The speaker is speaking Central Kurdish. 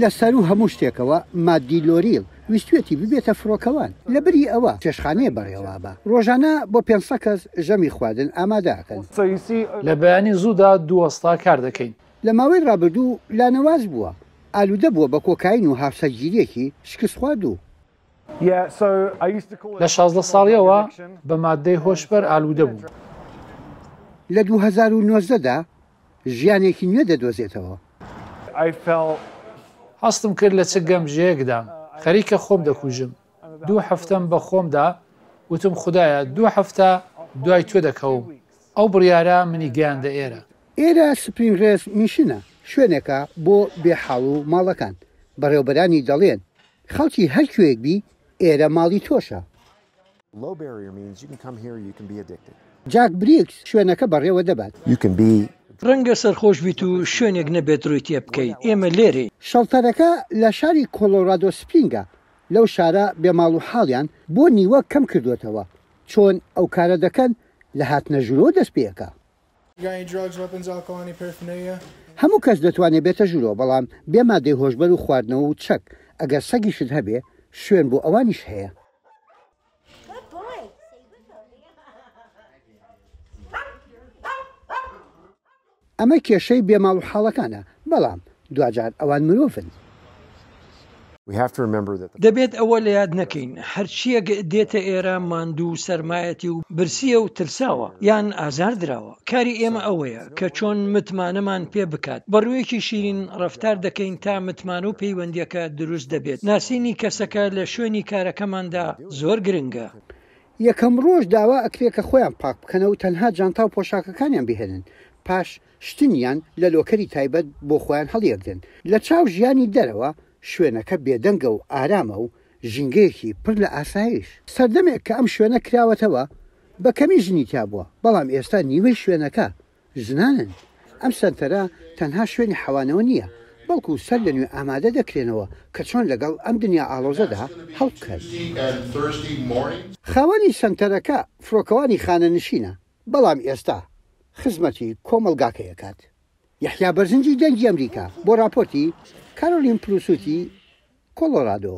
لەسەر و هەموو شتێکەوە مادیلۆریل ویستێتی ببێتە فرۆکەوان لە بری ئەوە چێشخانەیە بەڕێوە بە ڕۆژانە بۆ پێ کەس ژەمی خواردن ئاماداکەن لە بەیانی زوودا دووەستا کار دەکەین لە ماوەی ڕابردوو لانەواز بووە ئالوودە بووە بە کۆکین و هافسەگیریەکی شکست خوارد و لە 16 ساڵیەوە بە مادەی هۆشبەر ئالوودە بوو لە 2009دا ژیانێکی نوێ دەدۆزێتەوە. هەستم کرد لە چ گەمژەیەکدا خەریکە خۆم دەکوژم دوو هەفتەم بە خۆمدا وتم خدایە دوو هەفتە دوای تۆ دەکەوم ئەو بڕیارە منی گەیاندە ئێرە ئێرە سپینغێز میشینە شوێنێکە بۆ بێحاڵ و ماڵەکان بەڕێوبەرانی دەڵێن خەڵکی هەرکوێکبی ئێرە ماڵی تۆشە جاک بریکس شوێنەکە بەڕێوە دەبات. ڕەنگە سەرخۆش بیت و شوێنێک نەبێت ڕووی تێ بکەیت ئێمە لێرێ شەڵتەرەکە لە شاری کۆلۆرادۆ سپینگە لەو شارە بێماڵ و حاڵیان بۆ نیوە کەم کردوێتەوە چۆن ئەو کارە دەکەن لە هاتنەژورۆ دەست پێەکە هەموو کەس دەتوانێت بێتە ژورۆ بەڵام بێمادەی هۆشبەر و خواردنەوە و چەک ئەگەر سەگیشت هەبێ شوێن بۆ ئەوانیش هەیە ئەمە کێشەی بێماڵ و حاڵەکانە بەڵام دوجار ئەوان مرۆڤن. دەبێت ئەوە لە یاد نەکەین هەرچیەک دێتە ئێرە ماندوو سرمایەتی و برسیە و ترساوە یان ئازار درراوە کاری ئێمە ئەوەیە کە چۆن متمانەمان پێ بکات بەڕوویەکی شیرین ڕفتار دەکەین تا متمان و پەیوەندیەکە دروست دەبێت ناسینی کەسەکە لە شوێنی کارەکەماندا زۆر گرنگە. یەکەم ڕۆژ داوا ئەکرێکە خۆیان پاک بکەنە و تەنها جانتا و پۆشاکەکانیان بهێنن پاش شتنیان لە لۆکەری تایبەت بۆ خۆیان هەڵیەکدن لە چاو ژیانی دەرەوە شوێنەکە بێدەنگە و ئارامە و ژنگەیەکی پڕ لە ئاسایش سەردەمێک کە ئەم شوێنە کراوەتەوە بە کەمی ژنی تا بووە بەڵام ئێستا نیوەی شوێنەکە ژنانن ئەم سەرەرا تەنها شوێنی حەوانەوە نییە بەڵکو سەر لە نوێ ئامادە دەکرێنەوە کە چۆن لەگەڵ ئەم دنیا ئالۆزەدا هەڵ کرد خاوەنی سنتەرەکە فرۆکەوانی خانە نشینە بەڵام ئێستا خزمەتی کۆمەلگاکەیەکات یەحیا بەرزنجی دەنگی ئەمریکا بۆ راپۆرتی کارۆلین پلوسوتی کۆلۆرادۆ